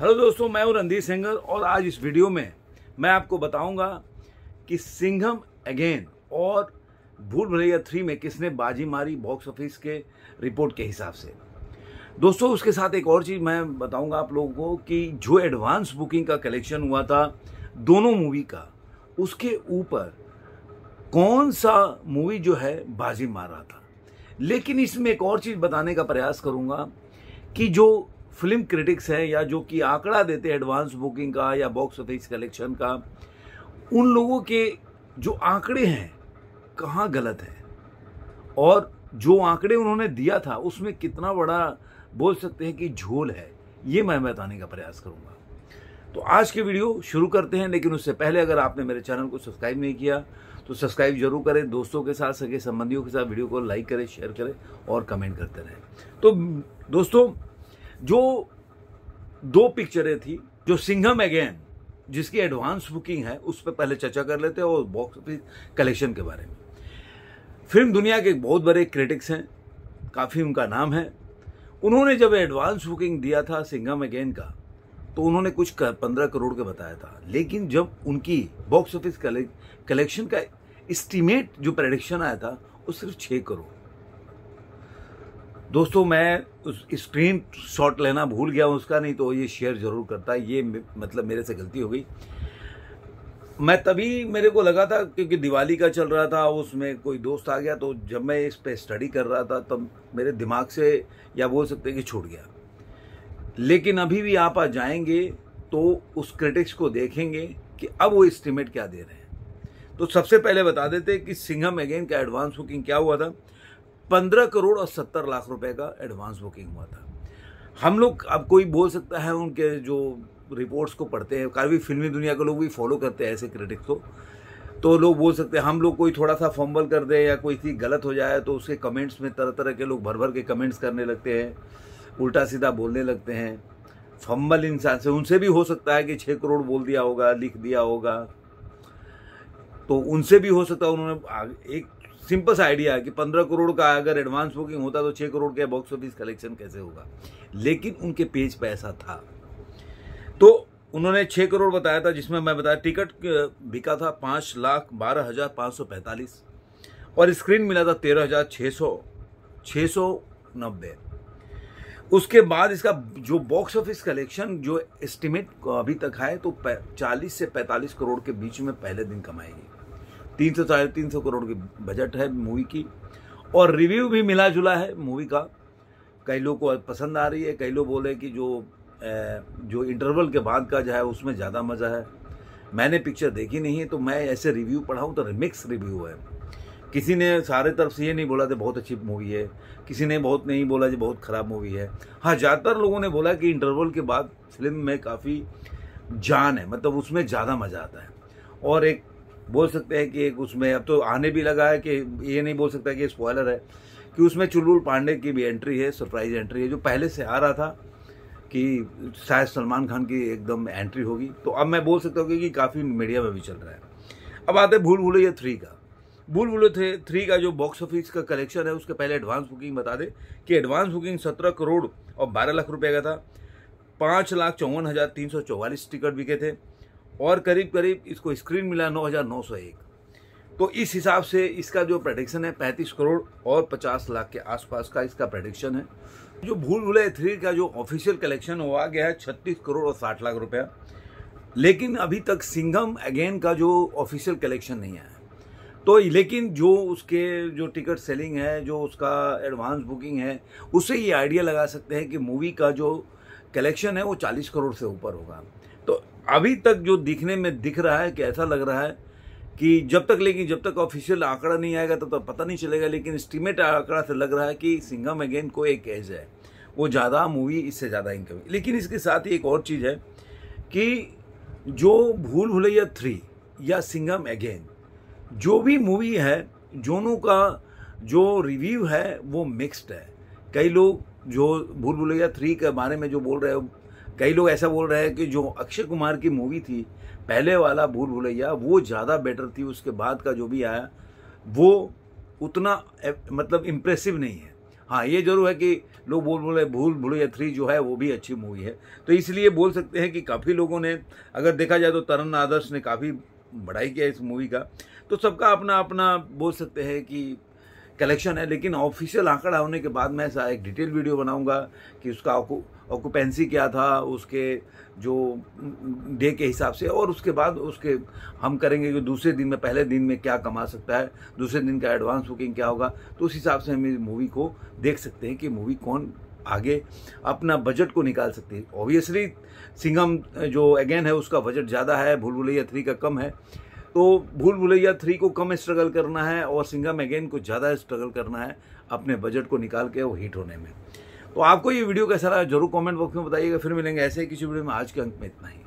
hello दोस्तों मैं हूं रणधीर सिंगर और आज इस वीडियो में मैं आपको बताऊंगा कि सिंघम अगेन और भूल भलैया थ्री में किसने बाजी मारी बॉक्स ऑफिस के रिपोर्ट के हिसाब से दोस्तों उसके साथ एक और चीज़ मैं बताऊंगा आप लोगों को कि जो एडवांस बुकिंग का कलेक्शन हुआ था दोनों मूवी का उसके ऊपर कौन सा मूवी जो है बाजी मार रहा था लेकिन इसमें एक और चीज़ बताने का प्रयास करूँगा कि जो फिल्म क्रिटिक्स हैं या जो कि आंकड़ा देते हैं एडवांस बुकिंग का या बॉक्स ऑफिस कलेक्शन का उन लोगों के जो आंकड़े हैं कहाँ गलत है और जो आंकड़े उन्होंने दिया था उसमें कितना बड़ा बोल सकते हैं कि झोल है ये मैं बताने का प्रयास करूँगा तो आज के वीडियो शुरू करते हैं लेकिन उससे पहले अगर आपने मेरे चैनल को सब्सक्राइब नहीं किया तो सब्सक्राइब जरूर करें दोस्तों के साथ सगे संबंधियों के साथ वीडियो को लाइक करें शेयर करें और कमेंट करते रहें तो दोस्तों जो दो पिक्चरें थी जो सिंघम अगेन जिसकी एडवांस बुकिंग है उस पर पहले चर्चा कर लेते हैं और बॉक्स ऑफिस कलेक्शन के बारे में फिल्म दुनिया के बहुत बड़े क्रिटिक्स हैं काफ़ी उनका नाम है उन्होंने जब एडवांस बुकिंग दिया था सिंघम अगेन का तो उन्होंने कुछ कर, पंद्रह करोड़ का बताया था लेकिन जब उनकी बॉक्स ऑफिस कलेक्शन का इस्टीमेट जो प्रडिक्शन आया था वो सिर्फ छः करोड़ दोस्तों मैं उस स्क्रीन शॉट लेना भूल गया उसका नहीं तो ये शेयर जरूर करता ये मतलब मेरे से गलती हो गई मैं तभी मेरे को लगा था क्योंकि दिवाली का चल रहा था उसमें कोई दोस्त आ गया तो जब मैं इस पर स्टडी कर रहा था तब मेरे दिमाग से या बोल सकते कि छूट गया लेकिन अभी भी आप आ जाएंगे तो उस क्रिटिक्स को देखेंगे कि अब वो इस्टीमेट क्या दे रहे हैं तो सबसे पहले बता देते कि सिंघम अगेन का एडवांस बुकिंग क्या हुआ था पंद्रह करोड़ और सत्तर लाख रुपए का एडवांस बुकिंग हुआ था हम लोग अब कोई बोल सकता है उनके जो रिपोर्ट्स को पढ़ते हैं काफ़ी फिल्मी दुनिया के लोग भी फॉलो करते हैं ऐसे क्रिटिक्स को तो लोग बोल सकते हैं हम लोग कोई थोड़ा सा फंबल कर दें या कोई चीज़ गलत हो जाए तो उसके कमेंट्स में तरह तरह के लोग भर भर के कमेंट्स करने लगते हैं उल्टा सीधा बोलने लगते हैं फंबल इंसान से उनसे भी हो सकता है कि छः करोड़ बोल दिया होगा लिख दिया होगा तो उनसे भी हो सकता है उन्होंने एक सिंपल सा आइडिया है कि पंद्रह करोड़ का अगर एडवांस बुकिंग होता तो छः करोड़ का बॉक्स ऑफिस कलेक्शन कैसे होगा लेकिन उनके पेज पर ऐसा था तो उन्होंने छः करोड़ बताया था जिसमें मैं बताया टिकट बिका था पाँच लाख बारह हज़ार पाँच सौ पैंतालीस और स्क्रीन मिला था तेरह हज़ार छः सौ छः सौ नब्बे उसके बाद इसका जो बॉक्स ऑफिस कलेक्शन जो एस्टिमेट अभी तक है तो चालीस से पैंतालीस करोड़ के बीच में पहले दिन कमाएगी तीन सौ साढ़े तीन सौ करोड़ की बजट है मूवी की और रिव्यू भी मिला जुला है मूवी का कई लोग को पसंद आ रही है कई लोग बोले कि जो जो इंटरवल के बाद का जो है उसमें ज़्यादा मज़ा है मैंने पिक्चर देखी नहीं है तो मैं ऐसे रिव्यू पढ़ाऊँ तो रिमिक्स रिव्यू है किसी ने सारे तरफ से ये नहीं बोला था बहुत अच्छी मूवी है किसी ने बहुत नहीं बोला जी बहुत ख़राब मूवी है हाँ ज़्यादातर लोगों ने बोला कि इंटरवल के बाद फिल्म में काफ़ी जान है मतलब उसमें ज़्यादा मज़ा आता है और एक बोल सकते हैं कि एक उसमें अब तो आने भी लगा है कि ये नहीं बोल सकता कि स्पॉयलर है कि उसमें चुलबुल पांडे की भी एंट्री है सरप्राइज एंट्री है जो पहले से आ रहा था कि शायद सलमान खान की एकदम एंट्री होगी तो अब मैं बोल सकता हूँ कि काफ़ी मीडिया में भी चल रहा है अब आते भूल भूलैया थ्री का भूल भूले थे थ्री का जो बॉक्स ऑफिस का कलेक्शन है उसके पहले एडवांस बुकिंग बता दें कि एडवांस बुकिंग सत्रह करोड़ और बारह लाख रुपये का था पाँच लाख चौवन हज़ार तीन सौ चौवालीस टिकट बिके थे और करीब करीब इसको स्क्रीन मिला नौ तो इस हिसाब से इसका जो प्रडिक्शन है पैंतीस करोड़ और पचास लाख के आसपास का इसका प्रडिक्शन है जो भूल भुलैया थ्री का जो ऑफिशियल कलेक्शन हुआ गया है छत्तीस करोड़ और साठ लाख रुपया लेकिन अभी तक सिंघम अगेन का जो ऑफिशियल कलेक्शन नहीं आया तो लेकिन जो उसके जो टिकट सेलिंग है जो उसका एडवांस बुकिंग है उससे ये आइडिया लगा सकते हैं कि मूवी का जो कलेक्शन है वो चालीस करोड़ से ऊपर होगा अभी तक जो दिखने में दिख रहा है कि ऐसा लग रहा है कि जब तक लेकिन जब तक ऑफिशियल आंकड़ा नहीं आएगा तब तो तक तो पता नहीं चलेगा लेकिन स्टीमेट आंकड़ा से लग रहा है कि सिंघम अगेन को एक एज है वो ज़्यादा मूवी इससे ज़्यादा इनकम लेकिन इसके साथ ही एक और चीज़ है कि जो भूल भुलैया थ्री या सिंघम अगेन जो भी मूवी है जोनों का जो रिव्यू है वो मिक्स्ड है कई लोग जो भूल भुलैया थ्री के बारे में जो बोल रहे हो कई लोग ऐसा बोल रहे हैं कि जो अक्षय कुमार की मूवी थी पहले वाला भूल भुलैया वो ज़्यादा बेटर थी उसके बाद का जो भी आया वो उतना मतलब इम्प्रेसिव नहीं है हाँ ये जरूर है कि लोग बोल बोले भूल भुलैया थ्री जो है वो भी अच्छी मूवी है तो इसलिए बोल सकते हैं कि काफ़ी लोगों ने अगर देखा जाए तो तरन आदर्श ने काफ़ी बढ़ाई किया इस मूवी का तो सबका अपना अपना बोल सकते हैं कि कलेक्शन है लेकिन ऑफिशियल आंकड़ा होने के बाद मैं ऐसा एक डिटेल वीडियो बनाऊंगा कि उसका ऑक्यूपेंसी क्या था उसके जो डे के हिसाब से और उसके बाद उसके हम करेंगे कि दूसरे दिन में पहले दिन में क्या कमा सकता है दूसरे दिन का एडवांस बुकिंग क्या होगा तो उस हिसाब से हम इस मूवी को देख सकते हैं कि मूवी कौन आगे अपना बजट को निकाल सकती है ऑब्वियसली सिंगम जो अगेन है उसका बजट ज़्यादा है भूल भुलैया थ्री का कम है तो भूल भुलैया थ्री को कम स्ट्रगल करना है और सिंगम अगेन को ज़्यादा स्ट्रगल करना है अपने बजट को निकाल के वो हिट होने में तो आपको ये वीडियो कैसा लगा जरूर कमेंट बॉक्स में बताइएगा फिर मिलेंगे ऐसे ही किसी वीडियो में आज के अंक में इतना ही